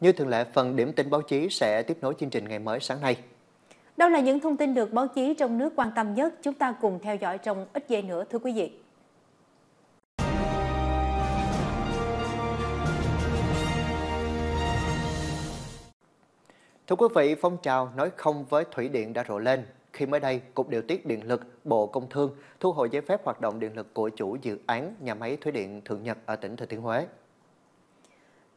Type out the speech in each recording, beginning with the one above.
Như thường lệ, phần điểm tin báo chí sẽ tiếp nối chương trình ngày mới sáng nay. Đó là những thông tin được báo chí trong nước quan tâm nhất. Chúng ta cùng theo dõi trong ít giây nữa, thưa quý vị. Thưa quý vị, phong trào nói không với thủy điện đã rộ lên khi mới đây Cục Điều tiết Điện lực Bộ Công Thương thu hồi giấy phép hoạt động điện lực của chủ dự án nhà máy thủy điện Thượng Nhật ở tỉnh Thừa Thiên Huế.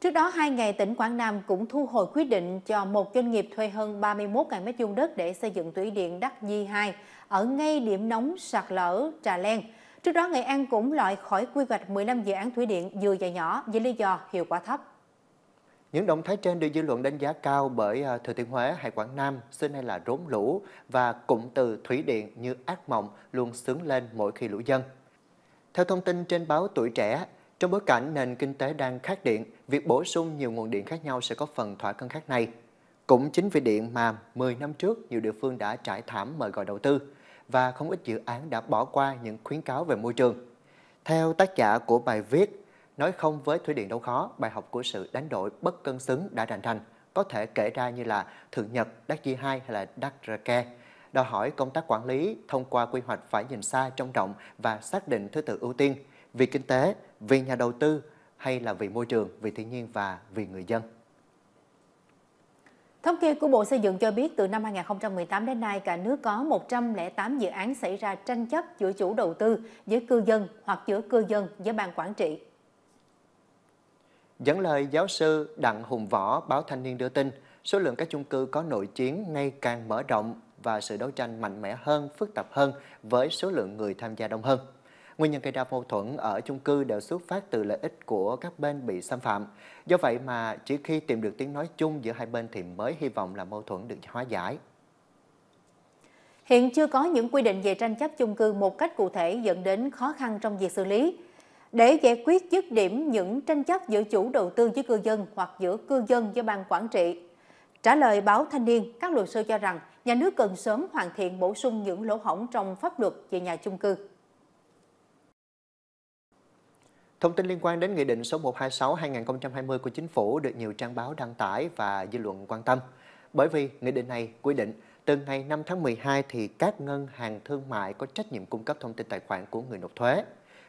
Trước đó, hai ngày tỉnh Quảng Nam cũng thu hồi quyết định cho một doanh nghiệp thuê hơn 31.000 m2 đất để xây dựng thủy điện Đắc Di 2 ở ngay điểm nóng sạt lở Trà Len. Trước đó, Nghệ An cũng loại khỏi quy hoạch 15 dự án thủy điện vừa và nhỏ với lý do hiệu quả thấp. Những động thái trên được dư luận đánh giá cao bởi à, Thừa Thiên Huế hay Quảng Nam xưa nay là rốn lũ và cụm từ thủy điện như ác mộng luôn sướng lên mỗi khi lũ dân. Theo thông tin trên báo Tuổi Trẻ, trong bối cảnh nền kinh tế đang khát điện, việc bổ sung nhiều nguồn điện khác nhau sẽ có phần thỏa cân khác này. Cũng chính vì điện mà 10 năm trước nhiều địa phương đã trải thảm mời gọi đầu tư và không ít dự án đã bỏ qua những khuyến cáo về môi trường. Theo tác giả của bài viết Nói không với thủy điện đâu khó, bài học của sự đánh đổi bất cân xứng đã rành thành có thể kể ra như là Thượng Nhật, Đắc Di 2 hay là Đắc ke Đòi hỏi công tác quản lý thông qua quy hoạch phải nhìn xa trong rộng và xác định thứ tự ưu tiên – vì kinh tế, vì nhà đầu tư hay là vì môi trường, vì thiên nhiên và vì người dân. Thống kê của Bộ Xây dựng cho biết từ năm 2018 đến nay cả nước có 108 dự án xảy ra tranh chấp giữa chủ đầu tư với cư dân hoặc giữa cư dân với ban quản trị. Dẫn lời giáo sư Đặng Hùng Võ, báo Thanh niên đưa tin, số lượng các chung cư có nội chiến ngày càng mở rộng và sự đấu tranh mạnh mẽ hơn, phức tạp hơn với số lượng người tham gia đông hơn. Nguyên nhân gây ra mâu thuẫn ở chung cư đều xuất phát từ lợi ích của các bên bị xâm phạm. Do vậy mà chỉ khi tìm được tiếng nói chung giữa hai bên thì mới hy vọng là mâu thuẫn được hóa giải. Hiện chưa có những quy định về tranh chấp chung cư một cách cụ thể dẫn đến khó khăn trong việc xử lý. Để giải quyết dứt điểm những tranh chấp giữa chủ đầu tư với cư dân hoặc giữa cư dân với ban quản trị, Trả lời báo Thanh niên, các luật sư cho rằng nhà nước cần sớm hoàn thiện bổ sung những lỗ hổng trong pháp luật về nhà chung cư. Thông tin liên quan đến Nghị định số 126-2020 của Chính phủ được nhiều trang báo đăng tải và dư luận quan tâm. Bởi vì nghị định này quy định từ ngày 5 tháng 12 thì các ngân hàng thương mại có trách nhiệm cung cấp thông tin tài khoản của người nộp thuế.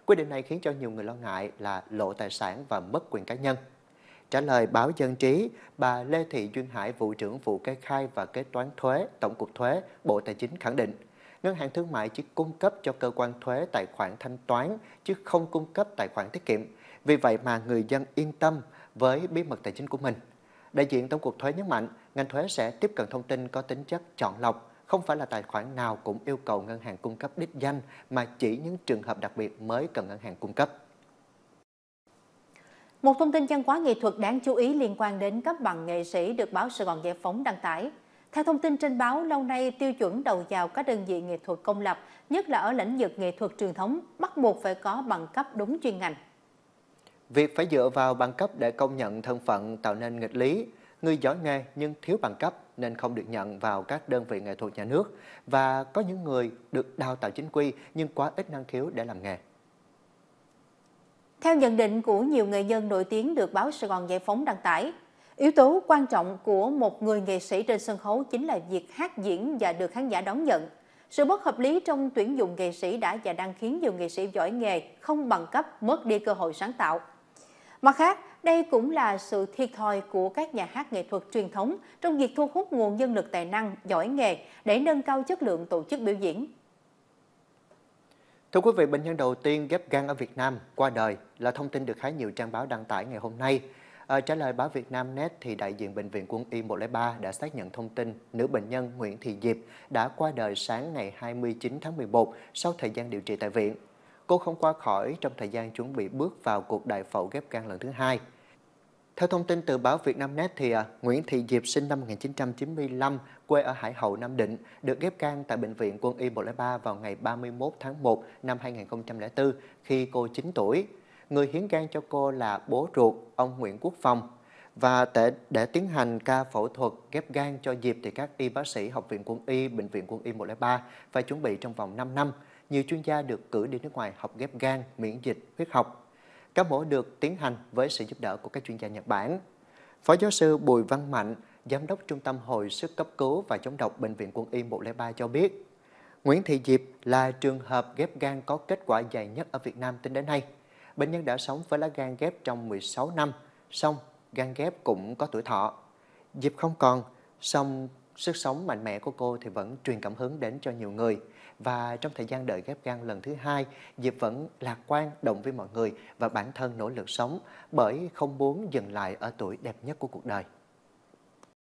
Quy định này khiến cho nhiều người lo ngại là lộ tài sản và mất quyền cá nhân. Trả lời báo Dân Trí, bà Lê Thị Duyên Hải, vụ trưởng vụ kê khai và kế toán thuế, Tổng cục Thuế, Bộ Tài chính khẳng định – ngân hàng thương mại chỉ cung cấp cho cơ quan thuế tài khoản thanh toán chứ không cung cấp tài khoản tiết kiệm. Vì vậy mà người dân yên tâm với bí mật tài chính của mình. Đại diện Tổng cục Thuế nhấn mạnh, ngành thuế sẽ tiếp cận thông tin có tính chất chọn lọc, không phải là tài khoản nào cũng yêu cầu ngân hàng cung cấp đích danh mà chỉ những trường hợp đặc biệt mới cần ngân hàng cung cấp. Một thông tin văn hóa nghệ thuật đáng chú ý liên quan đến cấp bằng nghệ sĩ được báo Sài Gòn Giải Phóng đăng tải. Theo thông tin trên báo, lâu nay tiêu chuẩn đầu vào các đơn vị nghệ thuật công lập, nhất là ở lĩnh vực nghệ thuật truyền thống, bắt buộc phải có bằng cấp đúng chuyên ngành. Việc phải dựa vào bằng cấp để công nhận thân phận tạo nên nghịch lý. Người giỏi nghề nhưng thiếu bằng cấp nên không được nhận vào các đơn vị nghệ thuật nhà nước và có những người được đào tạo chính quy nhưng quá ít năng khiếu để làm nghề. Theo nhận định của nhiều nghệ nhân nổi tiếng được báo Sài Gòn Giải Phóng đăng tải, Yếu tố quan trọng của một người nghệ sĩ trên sân khấu chính là việc hát diễn và được khán giả đón nhận. Sự bất hợp lý trong tuyển dụng nghệ sĩ đã và đang khiến nhiều nghệ sĩ giỏi nghề không bằng cấp mất đi cơ hội sáng tạo. Mặt khác, đây cũng là sự thiệt thòi của các nhà hát nghệ thuật truyền thống trong việc thu hút nguồn nhân lực tài năng, giỏi nghề để nâng cao chất lượng tổ chức biểu diễn. Thưa quý vị, bệnh nhân đầu tiên ghép gan ở Việt Nam qua đời là thông tin được khá nhiều trang báo đăng tải ngày hôm nay. À, trả lời báo Việt Nam Net thì đại diện bệnh viện Quân y 103 đã xác nhận thông tin nữ bệnh nhân Nguyễn Thị Diệp đã qua đời sáng ngày 29 tháng 11 sau thời gian điều trị tại viện. Cô không qua khỏi trong thời gian chuẩn bị bước vào cuộc đại phẫu ghép gan lần thứ hai. Theo thông tin từ báo Việt Nam Net thì à, Nguyễn Thị Diệp sinh năm 1995, quê ở Hải Hậu, Nam Định, được ghép gan tại Bệnh viện Quân y 103 vào ngày 31 tháng 1 năm 2004 khi cô 9 tuổi người hiến gan cho cô là bố ruột ông Nguyễn Quốc Phong. Và để, để tiến hành ca phẫu thuật ghép gan cho Diệp thì các y bác sĩ Học viện Quân y, Bệnh viện Quân y 103 phải chuẩn bị trong vòng 5 năm. Nhiều chuyên gia được cử đi nước ngoài học ghép gan, miễn dịch, huyết học. Các mổ được tiến hành với sự giúp đỡ của các chuyên gia Nhật Bản. Phó giáo sư Bùi Văn Mạnh, Giám đốc Trung tâm Hồi sức cấp cứu và chống độc Bệnh viện Quân y 103 cho biết, Nguyễn Thị Diệp là trường hợp ghép gan có kết quả dài nhất ở Việt Nam tính đến nay bệnh nhân đã sống với lá gan ghép trong 16 năm, song gan ghép cũng có tuổi thọ. Dịp không còn, song sức sống mạnh mẽ của cô thì vẫn truyền cảm hứng đến cho nhiều người. Và trong thời gian đợi ghép gan lần thứ hai, Diệp vẫn lạc quan, động viên mọi người và bản thân nỗ lực sống bởi không muốn dừng lại ở tuổi đẹp nhất của cuộc đời.